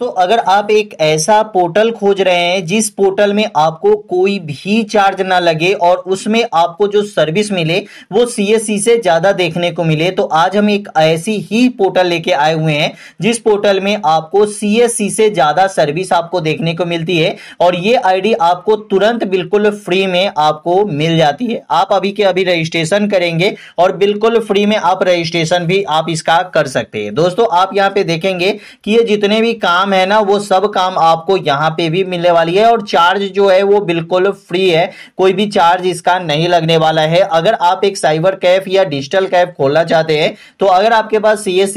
दोस्तों अगर आप एक ऐसा पोर्टल खोज रहे हैं जिस पोर्टल में आपको कोई भी चार्ज ना लगे और उसमें आपको जो सर्विस मिले वो सीएससी से ज़्यादा देखने को मिले तो आज हम एक ऐसी ही पोर्टल लेके आए हुए हैं जिस पोर्टल में आपको सीएससी से ज़्यादा सर्विस आपको देखने को मिलती है और ये आईडी आपको तुरंत बिल्कुल फ्री में आपको मिल जाती है आप अभी के अभी रजिस्ट्रेशन करेंगे और बिल्कुल फ्री में आप रजिस्ट्रेशन भी आप इसका कर सकते हैं दोस्तों आप यहाँ पे देखेंगे कि ये जितने भी काम काम है ना वो सब काम आपको यहाँ पे भी मिलने वाली है और चार्ज जो है वो बिल्कुल फ्री है कोई भी चार्ज इसका नहीं लगने वाला है अगर आप एक साइबर कैफ या डिजिटल कैफ खोलना चाहते हैं तो अगर आपके पास सी एस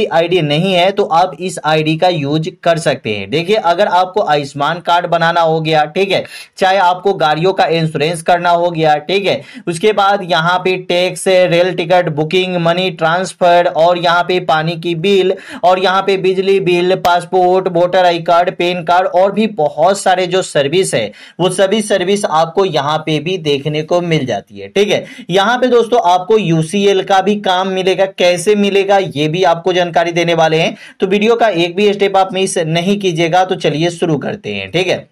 नहीं है तो आप इस आईडी का यूज कर सकते हैं देखिए अगर आपको आयुष्मान कार्ड बनाना हो गया ठीक है चाहे आपको गाड़ियों का इंश्योरेंस करना हो गया ठीक है उसके बाद यहाँ पे tax rail ticket booking money transfer और यहाँ पे पानी की बिल और यहाँ पे बिजली bill passport voter voter I card PAN card और भी बहुत सारे जो सर्विस है वो सभी सर्विस आपको यहाँ पे भी देखने को मिल जाती है ठीक है यहाँ पे दोस्तों आपको यूसीएल का भी काम मिलेगा कैसे मिलेगा ये भी आपको जानकारी देने वाले हैं तो वीडियो का एक भी स्टेप आप मिस नहीं कीजिएगा तो चलिए शुरू करते हैं ठीक है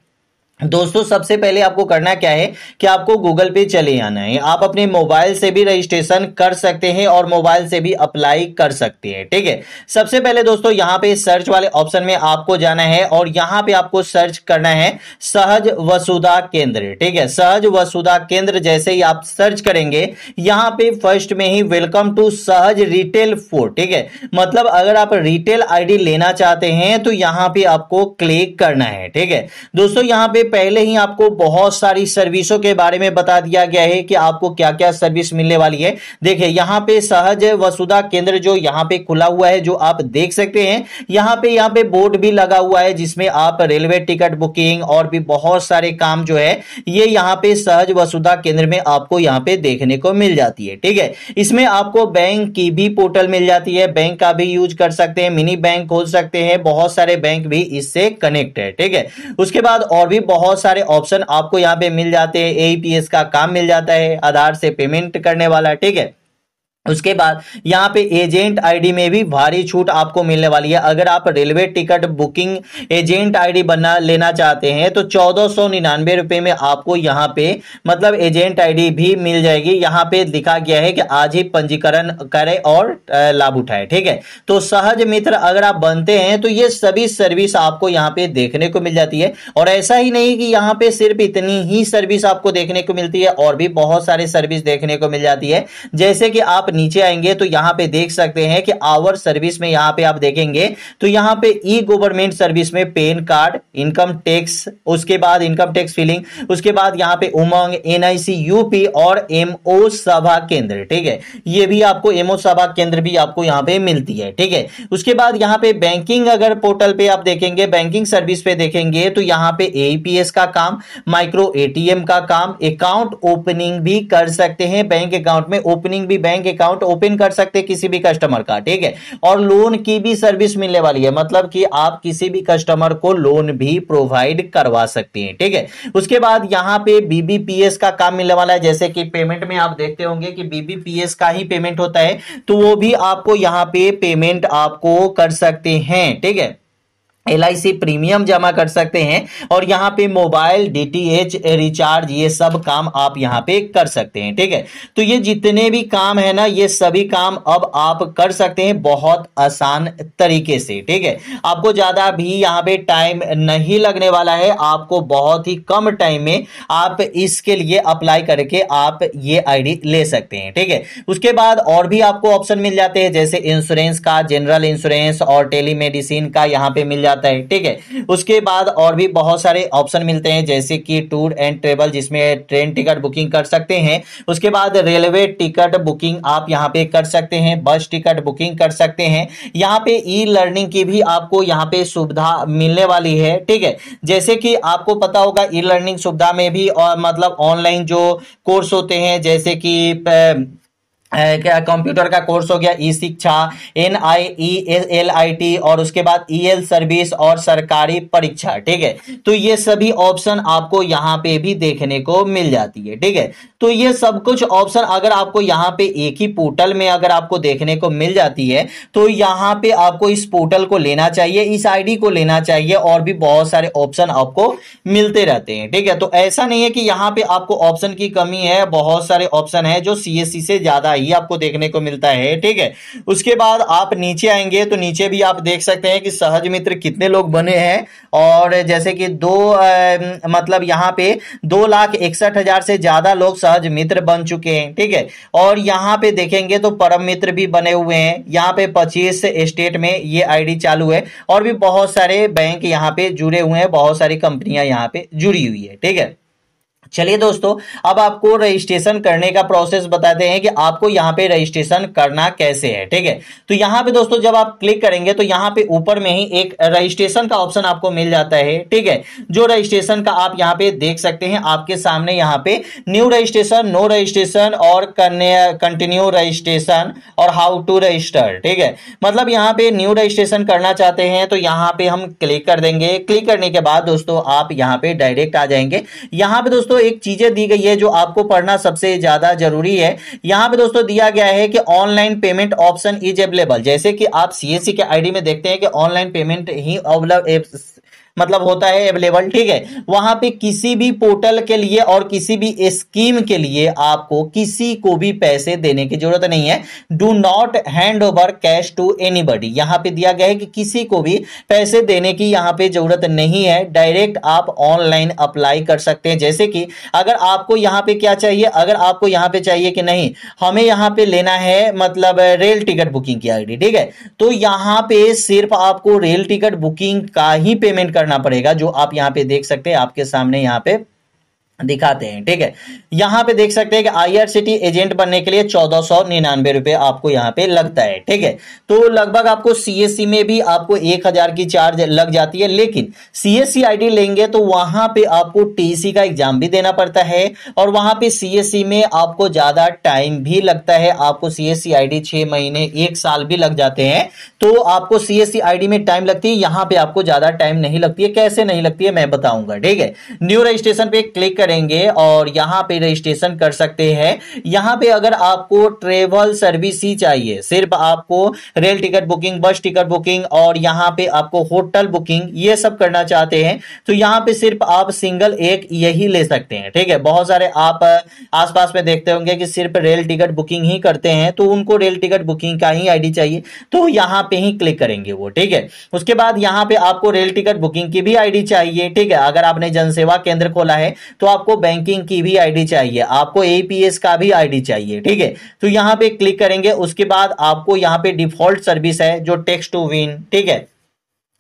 दोस्तों सबसे पहले आपको करना क्या है कि आपको गूगल पे चले आना है आप अपने मोबाइल से भी रजिस्ट्रेशन कर सकते हैं और मोबाइल से भी अप्लाई कर सकते हैं ठीक है सबसे पहले दोस्तों यहां पे सर्च वाले ऑप्शन में आपको जाना है और यहाँ पे आपको सर्च करना है सहज वसुधा केंद्र ठीक है सहज वसुधा केंद्र जैसे ही आप सर्च करेंगे यहाँ पे फर्स्ट में ही वेलकम टू सहज रिटेल फोर ठीक है मतलब अगर आप रिटेल आई लेना चाहते हैं तो यहाँ पे आपको क्लिक करना है ठीक है दोस्तों यहाँ पे पहले ही आपको बहुत सारी सर्विसों के बारे में बता दिया गया है कि आपको क्या क्या सर्विस मिलने वाली है देखिए यहाँ पे सहज वसुधा केंद्र जो यहाँ पे खुला हुआ है जो आप देख सकते हैं यहाँ पे यहाँ पे बोर्ड भी लगा हुआ है जिसमें आप रेलवे टिकट बुकिंग और भी बहुत सारे काम जो है ये यहाँ पे सहज वसुधा केंद्र में आपको यहाँ पे देखने को मिल जाती है ठीक है इसमें आपको बैंक की भी पोर्टल मिल जाती है बैंक का भी यूज कर सकते हैं मिनी बैंक खोल सकते हैं बहुत सारे बैंक भी इससे कनेक्ट है ठीक है उसके बाद और भी बहुत बहुत सारे ऑप्शन आपको यहाँ पे मिल जाते हैं एपीएस का काम मिल जाता है आधार से पेमेंट करने वाला ठीक है उसके बाद यहाँ पे एजेंट आईडी में भी भारी छूट आपको मिलने वाली है अगर आप railway ticket booking agent ID बना लेना चाहते हैं तो चौदह सौ निन्यानवे रुपए में आपको यहाँ पे मतलब एजेंट आईडी भी मिल जाएगी यहाँ पे लिखा गया है कि आज ही पंजीकरण करें और लाभ उठाए ठीक है तो सहज मित्र अगर आप बनते हैं तो ये सभी सर्विस आपको यहाँ पे देखने को मिल जाती है और ऐसा ही नहीं कि यहाँ पे सिर्फ इतनी ही सर्विस आपको देखने को मिलती है और भी बहुत सारी सर्विस देखने को मिल जाती है जैसे कि आप नीचे आएंगे तो यहां पे देख सकते हैं कि आवर सर्विस में यहां पे आप देखेंगे तो यहां पे ई गवर्नमेंट सर्विस में पेन कार्ड इनकम टैक्स उसके बाद इनकम टैक्स फिलिंग उसके बाद यहां पे उमंग एनआईसी यूपी और एमओ सभा केंद्र ठीक है ये भी आपको एमओ सभा केंद्र भी आपको यहां पर मिलती है ठीक है उसके बाद यहां पर बैंकिंग अगर पोर्टल पर आप देखेंगे बैंकिंग सर्विस पे देखेंगे तो यहां पर एपीएस का काम माइक्रो एटीएम का काम अकाउंट ओपनिंग भी कर सकते हैं बैंक अकाउंट में ओपनिंग भी बैंक अकाउंट अकाउंट ओपन कर सकते हैं किसी भी कस्टमर का ठीक है और लोन की भी सर्विस मिलने वाली है मतलब कि आप किसी भी कस्टमर को लोन भी प्रोवाइड करवा सकते हैं ठीक है उसके बाद यहाँ पे बीबीपीएस का काम मिलने वाला है जैसे कि पेमेंट में आप देखते होंगे कि बीबीपीएस का ही पेमेंट होता है तो वो भी आपको यहाँ पे पेमेंट आपको कर सकते हैं ठीक है एल प्रीमियम जमा कर सकते हैं और यहाँ पे मोबाइल डीटीएच रिचार्ज ये सब काम आप यहाँ पे कर सकते हैं ठीक है तो ये जितने भी काम है ना ये सभी काम अब आप कर सकते हैं बहुत आसान तरीके से ठीक है आपको ज़्यादा भी यहाँ पे टाइम नहीं लगने वाला है आपको बहुत ही कम टाइम में आप इसके लिए अप्लाई करके आप ये आई ले सकते हैं ठीक है उसके बाद और भी आपको ऑप्शन मिल जाते हैं जैसे इंश्योरेंस का जनरल इंश्योरेंस और टेलीमेडिसिन का यहाँ पे मिल जाता जाता है ठीक है उसके बाद और भी बहुत सारे ऑप्शन मिलते हैं जैसे कि टूर एंड ट्रेवल जिसमें ट्रेन टिकट बुकिंग कर सकते हैं उसके बाद रेलवे टिकट बुकिंग आप यहाँ पे कर सकते हैं बस टिकट बुकिंग कर सकते हैं यहाँ पे ई लर्निंग की भी आपको यहाँ पे सुविधा मिलने वाली है ठीक है जैसे कि आपको पता होगा ई लर्निंग सुविधा में भी और मतलब ऑनलाइन जो कोर्स होते हैं जैसे कि क्या कंप्यूटर का कोर्स हो गया ई शिक्षा N I E e L I T और उसके बाद ई एल सर्विस और सरकारी परीक्षा ठीक है तो ये सभी ऑप्शन आपको यहाँ पे भी देखने को मिल जाती है ठीक है तो ये सब कुछ ऑप्शन अगर आपको यहाँ पे एक ही पोर्टल में अगर आपको देखने को मिल जाती है तो यहाँ पे आपको इस पोर्टल को लेना चाहिए इस आईडी को लेना चाहिए और भी बहुत सारे ऑप्शन आपको मिलते रहते हैं ठीक है तो ऐसा नहीं है कि यहाँ पे आपको ऑप्शन की कमी है बहुत सारे ऑप्शन है जो सी से ज्यादा ही आपको देखने को मिलता है ठीक है उसके बाद आप नीचे आएंगे तो नीचे भी आप देख सकते हैं कि सहज मित्र कितने लोग बने हैं और जैसे कि दो आ, मतलब यहाँ पे दो लाख इकसठ हजार से ज्यादा लोग सहज मित्र बन चुके हैं ठीक है और यहाँ पे देखेंगे तो परम मित्र भी बने हुए हैं यहाँ पे पच्चीस स्टेट में ये आईडी चालू है और भी बहुत सारे बैंक यहाँ पे जुड़े हुए हैं बहुत सारी कंपनियां यहाँ पे जुड़ी हुई है ठीक है चलिए दोस्तों अब आपको रजिस्ट्रेशन करने का प्रोसेस बताते हैं कि आपको यहाँ पे रजिस्ट्रेशन करना कैसे है ठीक है तो यहाँ पे दोस्तों जब आप क्लिक करेंगे तो यहाँ पे ऊपर में ही एक रजिस्ट्रेशन का ऑप्शन आपको मिल जाता है ठीक है जो रजिस्ट्रेशन का आप यहाँ पे देख सकते हैं आपके सामने यहाँ पे न्यू रजिस्ट्रेशन नो रजिस्ट्रेशन और कंटिन्यू रजिस्ट्रेशन और हाउ टू रजिस्टर ठीक है मतलब यहाँ पे न्यू रजिस्ट्रेशन करना चाहते हैं तो यहाँ पे हम क्लिक कर देंगे क्लिक करने के बाद दोस्तों आप यहाँ पे डायरेक्ट आ जाएंगे यहाँ पे दोस्तों दोस्तों एक चीजें दी गई है जो आपको पढ़ना सबसे ज्यादा जरूरी है यहां पे दोस्तों दिया गया है कि online payment option is available जैसे कि आप सीएससी के आईडी में देखते हैं कि ऑनलाइन पेमेंट ही मतलब होता है अवेलेबल ठीक है वहां पे किसी भी पोर्टल के लिए और किसी भी स्कीम के लिए आपको किसी को भी पैसे देने की जरूरत नहीं है do not hand over cash to anybody यहां पर दिया गया है कि किसी को भी पैसे देने की यहाँ पे जरूरत नहीं है डायरेक्ट आप ऑनलाइन अप्लाई कर सकते हैं जैसे कि अगर आपको यहाँ पे क्या चाहिए अगर आपको यहाँ पे चाहिए कि नहीं हमें यहाँ पे लेना है मतलब रेल टिकट बुकिंग की आई ठीक है तो यहाँ पे सिर्फ आपको रेल टिकट बुकिंग का ही पेमेंट करना पड़ेगा जो आप यहाँ पे देख सकते हैं आपके सामने यहाँ पे दिखाते हैं ठीक है यहां पे देख सकते हैं कि आईआरसीटी एजेंट बनने के लिए चौदह सौ निन्यानवे रुपए आपको यहां पे लगता है ठीक है तो लगभग आपको सीएससी में भी आपको एक हजार की चार्ज लग जाती है लेकिन सीएससी आईडी लेंगे तो वहां पे आपको टीसी का एग्जाम भी देना पड़ता है और वहां पे सीएससी में आपको ज्यादा टाइम भी लगता है आपको सीएससी डी छह महीने एक साल भी लग जाते हैं तो आपको सीएससी डी में टाइम लगती है यहां पर आपको ज्यादा टाइम नहीं लगती है कैसे नहीं लगती है मैं बताऊंगा ठीक है न्यू रजिस्ट्रेशन पे क्लिक करेंगे और यहाँ पे रजिस्ट्रेशन कर सकते हैं यहाँ पे अगर आपको ट्रेवल सर्विस ही चाहिए सिर्फ आपको rail ticket booking bus ticket booking और यहाँ पे आपको होटल बुकिंग ये सब करना चाहते हैं तो यहाँ पे सिर्फ आप सिंगल एक यही ले सकते हैं ठीक है बहुत सारे आप आसपास में देखते होंगे कि सिर्फ रेल टिकट बुकिंग ही करते हैं तो उनको रेल टिकट बुकिंग का ही आईडी चाहिए तो यहाँ पे ही क्लिक करेंगे वो ठीक है उसके बाद यहाँ पे आपको रेल टिकट बुकिंग की भी आईडी चाहिए ठीक है अगर आपने जनसेवा केंद्र खोला है तो आप आपको बैंकिंग की भी आईडी चाहिए आपको एपीएस का भी आईडी चाहिए ठीक है तो यहाँ पे क्लिक करेंगे उसके बाद आपको यहाँ पे डिफॉल्ट सर्विस है जो टेक्स टू विन ठीक है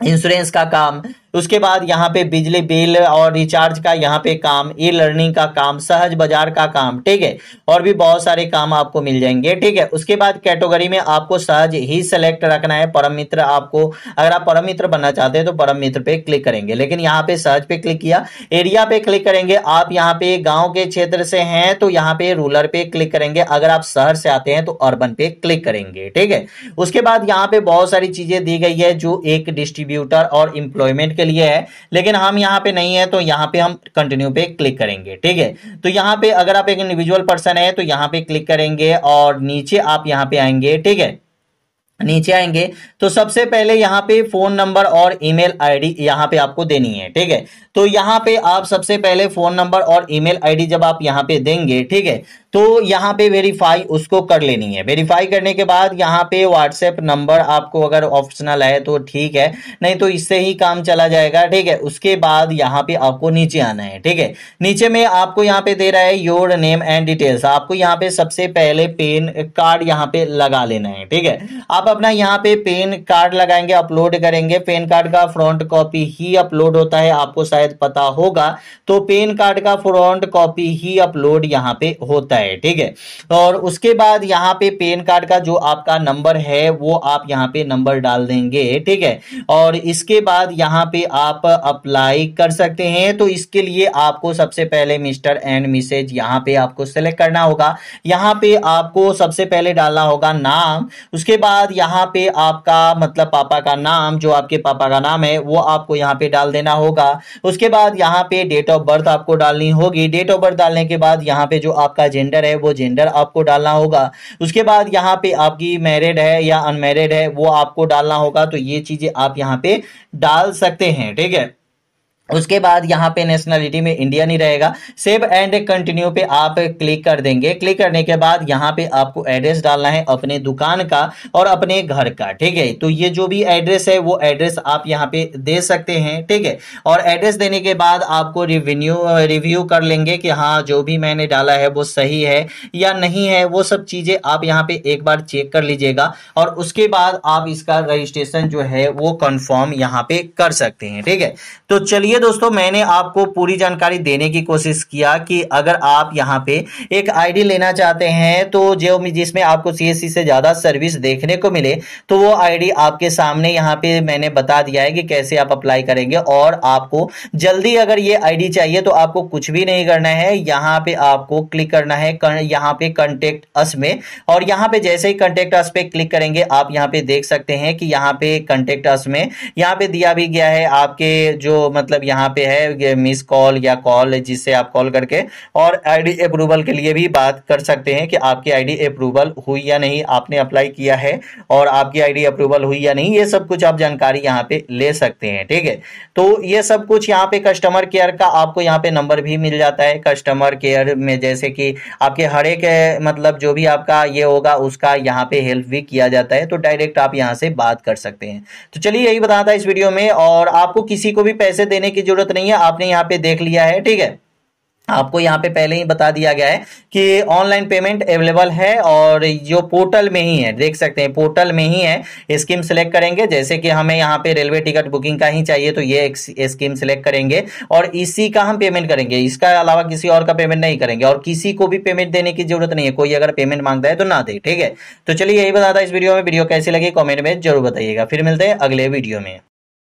इंश्योरेंस का काम उसके बाद यहाँ पे बिजली बिल और रिचार्ज का यहाँ पे काम ई लर्निंग का काम सहज बाजार का काम ठीक है और भी बहुत सारे काम आपको मिल जाएंगे ठीक है उसके बाद कैटेगरी में आपको सहज ही सिलेक्ट रखना है परम मित्र आपको अगर आप परम मित्र बनना चाहते हैं तो परम मित्र पे क्लिक करेंगे लेकिन यहाँ पे सहज पे क्लिक किया एरिया पे क्लिक करेंगे आप यहाँ पे गाँव के क्षेत्र से हैं तो यहाँ पे रूलर पे क्लिक करेंगे अगर आप शहर से आते हैं तो अर्बन पे क्लिक करेंगे ठीक है उसके बाद यहाँ पे बहुत सारी चीजें दी गई है जो एक डिस्ट्रीब्यूटर और इंप्लॉयमेंट के लिए है लेकिन हम यहाँ पे नहीं है तो यहाँ पे हम कंटिन्यू पे क्लिक करेंगे ठीक है तो यहाँ पे अगर आप एक इंडिविजुअल पर्सन है तो यहाँ पे क्लिक करेंगे और नीचे आप यहाँ पे आएंगे ठीक है नीचे आएंगे तो सबसे पहले यहाँ पे फोन नंबर और ईमेल आईडी आई यहाँ पे आपको देनी है ठीक है तो यहाँ पे आप सबसे पहले फोन नंबर और ईमेल आईडी जब आप यहाँ पे देंगे ठीक है तो यहाँ पे वेरीफाई उसको कर लेनी है वेरीफाई करने के बाद यहाँ पे व्हाट्सएप नंबर आपको अगर ऑप्शनल है तो ठीक है नहीं तो इससे ही काम चला जाएगा ठीक है उसके बाद यहाँ पे आपको नीचे आना है ठीक है नीचे में आपको यहाँ पे दे रहा है योर नेम एंड डिटेल्स आपको यहाँ पे सबसे पहले पेन कार्ड यहाँ पे लगा लेना है ठीक है आप अपना यहाँ पे पेन कार्ड लगाएंगे अपलोड करेंगे पेन कार्ड का फ्रंट कॉपी ही अपलोड होता है आपको शायद पता होगा तो पेन कार्ड का फ्रंट कॉपी ही अपलोड यहाँ पे होता है है ठीक है और उसके बाद यहाँ पे पेन कार्ड का जो आपका नंबर है वो आप यहाँ पे नंबर डाल देंगे ठीक है और इसके बाद यहाँ पे आप अप्लाई कर सकते हैं तो इसके लिए आपको सबसे पहले मिस्टर एंड मिसेज यहाँ पे आपको सेलेक्ट करना होगा यहाँ पे आपको सबसे पहले डालना होगा नाम उसके बाद यहाँ पे आपका मतलब पापा का नाम जो आपके पापा का नाम है वो आपको यहाँ पे डाल देना होगा उसके बाद यहाँ पे डेट ऑफ बर्थ आपको डालनी होगी डेट ऑफ बर्थ डालने के बाद यहाँ पे जो आपका जेंडर जेंडर है वो जेंडर आपको डालना होगा उसके बाद यहाँ पे आपकी मैरिड है या अनमेरिड है वो आपको डालना होगा तो ये चीज़ें आप यहाँ पे डाल सकते हैं ठीक है उसके बाद यहाँ पे नेशनलिटी में इंडिया नहीं रहेगा सेव एंड कंटिन्यू पे आप क्लिक कर देंगे क्लिक करने के बाद यहाँ पे आपको एड्रेस डालना है अपने दुकान का और अपने घर का ठीक है तो ये जो भी एड्रेस है वो एड्रेस आप यहाँ पे दे सकते हैं ठीक है और एड्रेस देने के बाद आपको रिव्यू रिव्यू कर लेंगे कि हाँ जो भी मैंने डाला है वो सही है या नहीं है वो सब चीज़ें आप यहाँ पे एक बार चेक कर लीजिएगा और उसके बाद आप इसका रजिस्ट्रेशन जो है वो कन्फर्म यहाँ पे कर सकते हैं ठीक है तो चलिए चलिए दोस्तों मैंने आपको पूरी जानकारी देने की कोशिश किया कि अगर आप यहाँ पे एक आईडी लेना चाहते हैं तो जो जिसमें आपको सीएससी से ज़्यादा सर्विस देखने को मिले तो वो आईडी आपके सामने यहाँ पे मैंने बता दिया है कि कैसे आप अप्लाई करेंगे और आपको जल्दी अगर ये आईडी चाहिए तो आपको कुछ भी नहीं करना है यहाँ पे आपको क्लिक करना है कर, यहाँ पे कंटेक्ट अस में और यहाँ पे जैसे ही कंटेक्ट अस पे क्लिक करेंगे आप यहाँ पे देख सकते हैं कि यहाँ पे कंटेक्ट अस में यहाँ पे दिया भी गया है आपके जो मतलब यहाँ पे है मिस कॉल या कॉल जिससे आप कॉल करके और आईडी अप्रूवल के लिए भी बात कर सकते हैं कि आपकी आईडी अप्रूवल हुई या नहीं आपने अप्लाई किया है और आपकी आईडी अप्रूवल हुई या नहीं ये सब कुछ आप जानकारी यहाँ पे ले सकते हैं ठीक है तो ये सब कुछ यहाँ पे कस्टमर केयर का आपको यहाँ पे नंबर भी मिल जाता है कस्टमर केयर में जैसे कि आपके हर एक मतलब जो भी आपका ये होगा उसका यहाँ पे हेल्प भी किया जाता है तो डायरेक्ट आप यहाँ से बात कर सकते हैं तो चलिए यही बताता है इस वीडियो में और आपको किसी को भी पैसे देने की जरूरत नहीं है आपने यहाँ पे देख लिया है ठीक है आपको यहाँ पे पहले ही बता दिया गया है कि ऑनलाइन पेमेंट अवेलेबल है और जो पोर्टल में ही है देख सकते हैं पोर्टल में ही है स्कीम सेलेक्ट करेंगे जैसे कि हमें यहाँ पे रेलवे टिकट बुकिंग का ही चाहिए तो ये स्कीम सेलेक्ट करेंगे और इसी का हम पेमेंट करेंगे इसका अलावा किसी और का पेमेंट नहीं करेंगे और किसी को भी पेमेंट देने की जरूरत नहीं है कोई अगर पेमेंट मांगता है तो ना दे ठीक है तो चलिए यही बताता इस वीडियो में वीडियो कैसी लगी कॉमेंट में जरूर बताइएगा फिर मिलते हैं अगले वीडियो में